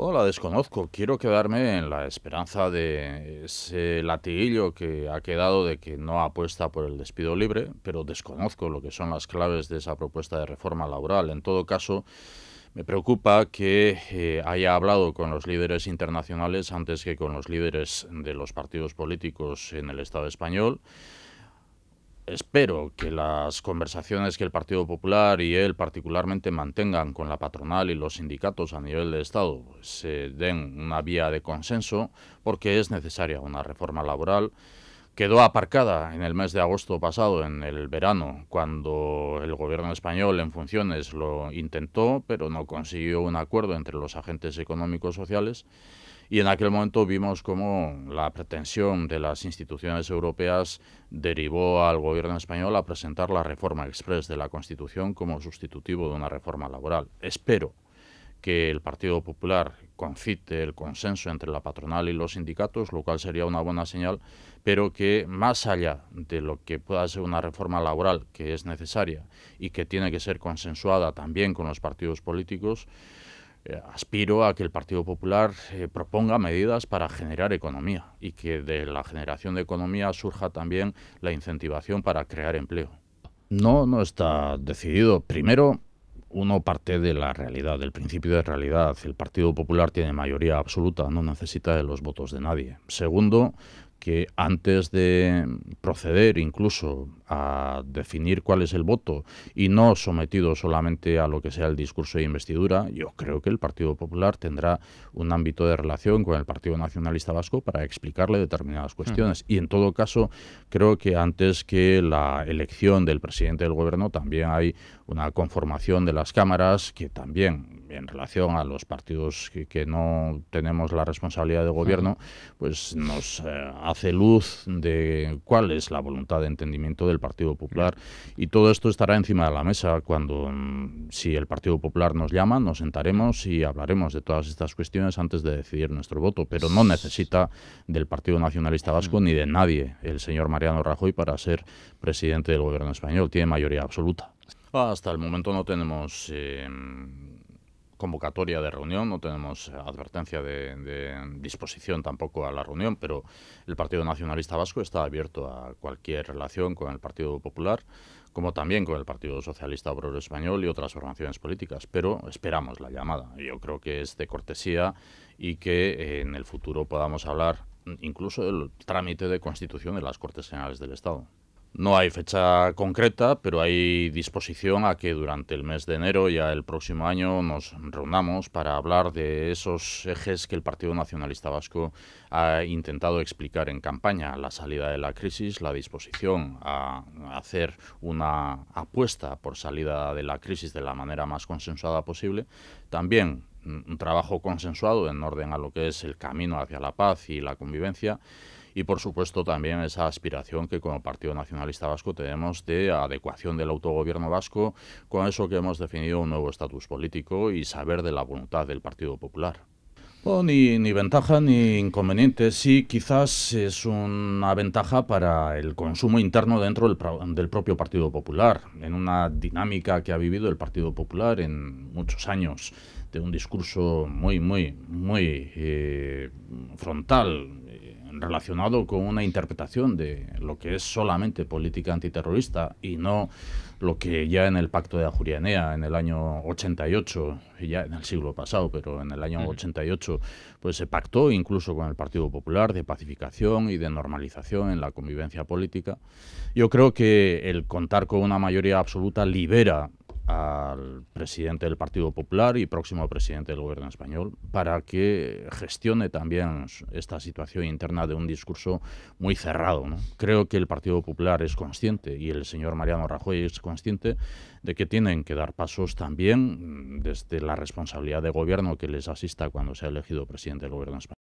Oh, la desconozco. Quiero quedarme en la esperanza de ese latiguillo que ha quedado de que no apuesta por el despido libre, pero desconozco lo que son las claves de esa propuesta de reforma laboral. En todo caso, me preocupa que eh, haya hablado con los líderes internacionales antes que con los líderes de los partidos políticos en el Estado español espero que las conversaciones que el Partido Popular y él particularmente mantengan con la patronal y los sindicatos a nivel de Estado pues, se den una vía de consenso porque es necesaria una reforma laboral quedó aparcada en el mes de agosto pasado, en el verano, cuando el gobierno español en funciones lo intentó, pero no consiguió un acuerdo entre los agentes económicos sociales. Y en aquel momento vimos cómo la pretensión de las instituciones europeas derivó al gobierno español a presentar la reforma express de la Constitución como sustitutivo de una reforma laboral. Espero que el Partido Popular concite el consenso entre la patronal y los sindicatos, lo cual sería una buena señal, pero que más allá de lo que pueda ser una reforma laboral que es necesaria y que tiene que ser consensuada también con los partidos políticos, eh, aspiro a que el Partido Popular eh, proponga medidas para generar economía y que de la generación de economía surja también la incentivación para crear empleo. No, no está decidido. Primero, uno parte de la realidad, del principio de realidad. El Partido Popular tiene mayoría absoluta, no necesita de los votos de nadie. Segundo, que antes de proceder incluso a definir cuál es el voto y no sometido solamente a lo que sea el discurso de investidura, yo creo que el Partido Popular tendrá un ámbito de relación con el Partido Nacionalista Vasco para explicarle determinadas cuestiones. Y en todo caso, creo que antes que la elección del presidente del gobierno también hay una conformación de las cámaras que también en relación a los partidos que, no tenemos la responsabilidad de gobierno, pues nos eh, hace luz de cuál es la voluntad de entendimiento del Partido Popular. Y todo esto estará encima de la mesa cuando, mm, si el Partido Popular nos llama, nos sentaremos y hablaremos de todas estas cuestiones antes de decidir nuestro voto. Pero no necesita del Partido Nacionalista Vasco ni de nadie el señor Mariano Rajoy para ser presidente del gobierno español. Tiene mayoría absoluta. Hasta el momento no tenemos eh, convocatoria de reunión, no tenemos eh, advertencia de, disposición tampoco a la reunión, pero el Partido Nacionalista Vasco está abierto a cualquier relación con el Partido Popular, como también con el Partido Socialista Obrero Español y otras formaciones políticas, pero esperamos la llamada. Yo creo que es de cortesía y que eh, en el futuro podamos hablar incluso del trámite de constitución de las Cortes Generales del Estado. No hay fecha concreta, pero hay disposición a que durante el mes de enero y el próximo año nos reunamos para hablar de esos ejes que el Partido Nacionalista Vasco ha intentado explicar en campaña. La salida de la crisis, la disposición a hacer una apuesta por salida de la crisis de la manera más consensuada posible. También mm, un trabajo consensuado en orden a lo que es el camino hacia la paz y la convivencia y por supuesto también esa aspiración que como Partido Nacionalista Vasco tenemos de adecuación del autogobierno vasco con eso que hemos definido un nuevo estatus político y saber de la voluntad del Partido Popular. ni, ventaja ni inconveniente. Sí, quizás es una ventaja para el consumo interno dentro del, propio Partido Popular, en una dinámica que ha vivido el Partido Popular en muchos años, de un discurso muy, muy, muy eh, frontal, relacionado con una interpretación de lo que es solamente política antiterrorista y no lo que ya en el Pacto de Ajurianea en el año 88, ya en el siglo pasado, pero en el año 88, pues se pactó incluso con el Partido Popular de pacificación y de normalización en la convivencia política. Yo creo que el contar con una mayoría absoluta libera al presidente del Partido Popular y próximo presidente del gobierno español para que gestione también esta situación interna de un discurso muy cerrado. Creo que el Partido Popular es consciente y el señor Mariano Rajoy es consciente de que tienen que dar pasos también desde la responsabilidad de gobierno que les asista cuando sea elegido presidente del gobierno español.